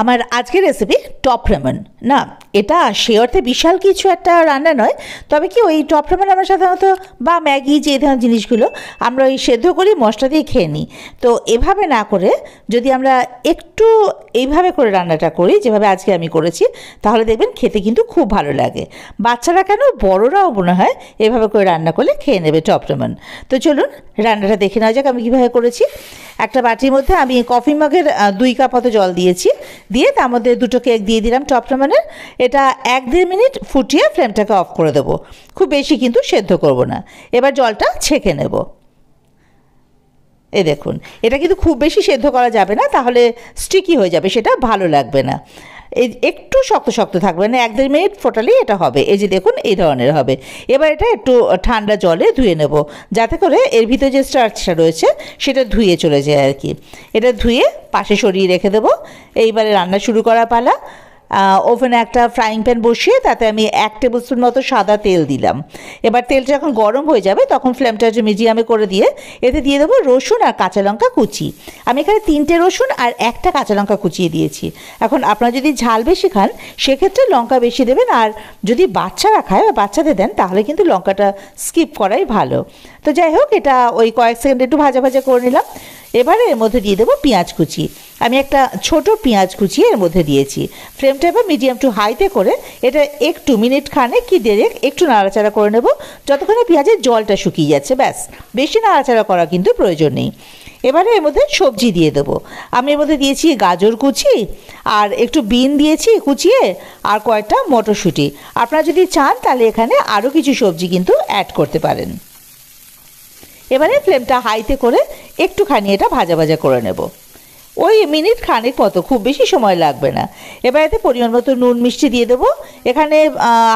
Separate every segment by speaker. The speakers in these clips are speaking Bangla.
Speaker 1: আমার আজকের রেসিপি টপ রেমন না এটা সে অর্থে বিশাল কিছু একটা রান্না নয় তবে কি ওই টপ রেমন আমরা সাধারণত বা ম্যাগি যে ধরনের জিনিসগুলো আমরা ওই সেদ্ধ করি মশলা দিয়ে খেয়ে নিই তো এভাবে না করে যদি আমরা একটু এইভাবে করে রান্নাটা করি যেভাবে আজকে আমি করেছি তাহলে দেখবেন খেতে কিন্তু খুব ভালো লাগে বাচ্চারা কেন বড়রাও মনে হয় এভাবে করে রান্না করলে খেয়ে নেবে টপ রেমন তো চলুন রান্নাটা দেখে নেওয়া যাক আমি কীভাবে করেছি একটা বাটির মধ্যে আমি কফি মগের দুই কাপ মতো জল দিয়েছি দিয়ে তার মধ্যে দুটো কেক দিয়ে দিলাম টপ রমানের এটা এক দেড় মিনিট ফুটিয়ে ফ্লেমটাকে অফ করে দেবো খুব বেশি কিন্তু সেদ্ধ করব না এবার জলটা ছেঁকে নেব এ দেখুন এটা কিন্তু খুব বেশি সেদ্ধ করা যাবে না তাহলে স্টিকি হয়ে যাবে সেটা ভালো লাগবে না এই একটু শক্ত শক্ত থাকবে না এক দেড় মিনিট ফোটালেই এটা হবে এই যে দেখুন এই ধরনের হবে এবার এটা একটু ঠান্ডা জলে ধুয়ে নেব যাতে করে এর ভিতরে যে স্টার্চটা রয়েছে সেটা ধুয়ে চলে যায় আর কি এটা ধুয়ে পাশে সরিয়ে রেখে দেবো এইবারে রান্না শুরু করা পালা ওভেনে একটা ফ্রাইং প্যান বসিয়ে তাতে আমি এক টেবিল স্পুন মতো সাদা তেল দিলাম এবার তেলটা যখন গরম হয়ে যাবে তখন ফ্লেমটা একটু মিডিয়ামে করে দিয়ে এতে দিয়ে দেবো রসুন আর কাঁচা লঙ্কা কুচি আমি এখানে তিনটে রসুন আর একটা কাঁচা লঙ্কা কুচিয়ে দিয়েছি এখন আপনারা যদি ঝাল বেশি খান সেক্ষেত্রে লঙ্কা বেশি দেবেন আর যদি বাচ্চারা খায় বা বাচ্চাদের দেন তাহলে কিন্তু লঙ্কাটা স্কিপ করাই ভালো তো যাই হোক এটা ওই কয়েক সেকেন্ড একটু ভাজা ভাজা করে নিলাম এবারে এর মধ্যে দিয়ে দেবো পেঁয়াজ কুচি আমি একটা ছোট পেঁয়াজ কুচি এর মধ্যে দিয়েছি ফ্লেমটা এবার মিডিয়াম টু হাইতে করে এটা একটু মিনিট খানে কি দেরেক একটু নাড়াচাড়া করে নেব যতক্ষণে পেঁয়াজের জলটা শুকিয়ে যাচ্ছে ব্যাস বেশি নাড়াচাড়া করা কিন্তু প্রয়োজন নেই এবারে এর মধ্যে সবজি দিয়ে দেবো আমি এর মধ্যে দিয়েছি গাজর কুচি আর একটু বিন দিয়েছি কুচিয়ে আর কয়েকটা মটরশুঁটি আপনারা যদি চান তাহলে এখানে আরও কিছু সবজি কিন্তু অ্যাড করতে পারেন এবারে ফ্লেমটা হাইতে করে একটুখানি এটা ভাজা ভাজা করে নেব ওই মিনিট খানিক মতো খুব বেশি সময় লাগবে না এবার এতে পরিমাণ মতো নুন মিষ্টি দিয়ে দেবো এখানে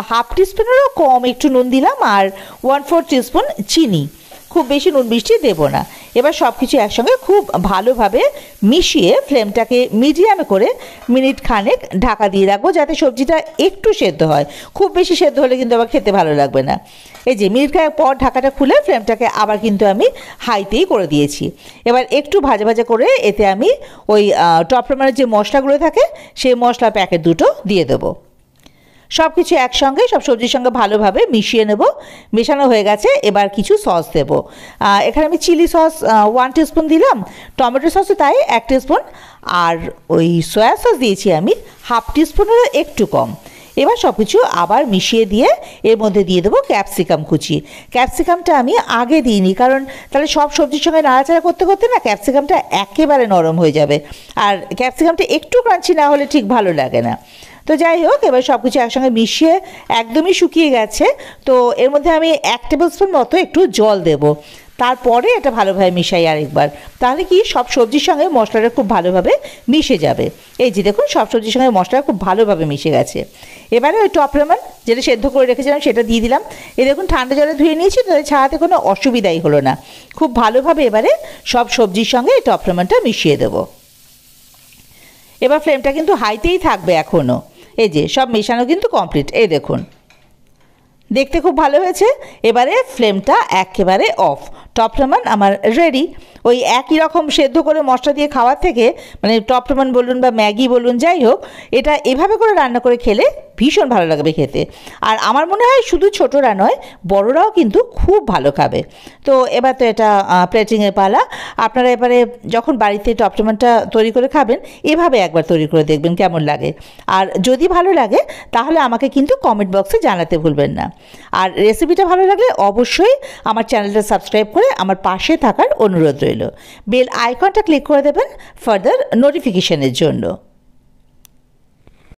Speaker 1: হাফ টিস্পুনেরও কম একটু নুন দিলাম আর ওয়ান ফোর টিস্পুন চিনি খুব বেশি নুন মিষ্টি দেবো না এবার সব কিছু একসঙ্গে খুব ভালোভাবে মিশিয়ে ফ্লেমটাকে মিডিয়ামে করে মিনিট খানেক ঢাকা দিয়ে রাখবো যাতে সবজিটা একটু সেদ্ধ হয় খুব বেশি সেদ্ধ হলে কিন্তু আবার খেতে ভালো লাগবে না এই যে মিনিট খানেক পর ঢাকাটা খুলে ফ্লেমটাকে আবার কিন্তু আমি হাইতেই করে দিয়েছি এবার একটু ভাজা ভাজা করে এতে আমি ওই টপ যে মশলাগুলো থাকে সেই মশলা প্যাকেট দুটো দিয়ে দেবো সব কিছু একসঙ্গে সব সবজির সঙ্গে ভালোভাবে মিশিয়ে নেব মেশানো হয়ে গেছে এবার কিছু সস দেব এখানে আমি চিলি সস ওয়ান টিস্পুন দিলাম টমেটো সসও তাই এক টিস্পুন আর ওই সয়া সস দিয়েছি আমি হাফ টিস্পুনেরও একটু কম এবার সব কিছু আবার মিশিয়ে দিয়ে এর মধ্যে দিয়ে দেবো ক্যাপসিকাম কুচি ক্যাপসিকামটা আমি আগে দিইনি কারণ তাহলে সব সবজির সঙ্গে নাড়াচাড়া করতে করতে না ক্যাপসিকামটা একেবারে নরম হয়ে যাবে আর ক্যাপসিকামটা একটু ক্রাঞ্চি না হলে ঠিক ভালো লাগে না তো যাই হোক এবার সব কিছু একসঙ্গে মিশিয়ে একদমই শুকিয়ে গেছে তো এর মধ্যে আমি এক টেবিল স্পুন মতো একটু জল দেব তারপরে এটা ভালোভাবে মিশাই আরেকবার তাহলে কি সব সবজির সঙ্গে মশলাটা খুব ভালোভাবে মিশে যাবে এই যে দেখুন সব সবজির সঙ্গে মশলাটা খুব ভালোভাবে মিশে গেছে এবারে ওই টপ রেমান যেটা সেদ্ধ করে রেখেছিলাম সেটা দিয়ে দিলাম এ দেখুন ঠান্ডা জলে ধুয়ে নিয়েছি তাহলে ছাড়াতে কোনো অসুবিধাই হলো না খুব ভালোভাবে এবারে সব সবজির সঙ্গে এই টপ রেমানটা মিশিয়ে দেবো এবার ফ্লেমটা কিন্তু হাইতেই থাকবে এখনও এই যে সব মেশানো কিন্তু কমপ্লিট এই দেখুন দেখতে খুব ভালো হয়েছে এবারে ফ্লেমটা একেবারে অফ টপ রেমান আমার রেডি ওই একই রকম সেদ্ধ করে মশলা দিয়ে খাওয়ার থেকে মানে টপ রেমান বলুন বা ম্যাগি বলুন যাই হোক এটা এভাবে করে রান্না করে খেলে ভীষণ ভালো লাগবে খেতে আর আমার মনে হয় শুধু ছোটরা নয় বড়রাও কিন্তু খুব ভালো খাবে তো এবার তো এটা প্লেটিংয়ের পালা আপনারা এবারে যখন বাড়িতে টপটমানটা তৈরি করে খাবেন এভাবে একবার তৈরি করে দেখবেন কেমন লাগে আর যদি ভালো লাগে তাহলে আমাকে কিন্তু কমেন্ট বক্সে জানাতে ভুলবেন না আর রেসিপিটা ভালো লাগলে অবশ্যই আমার চ্যানেলটা সাবস্ক্রাইব করে আমার পাশে থাকার অনুরোধ রইল বেল আইকনটা ক্লিক করে দেবেন ফার্দার নোটিফিকেশনের জন্য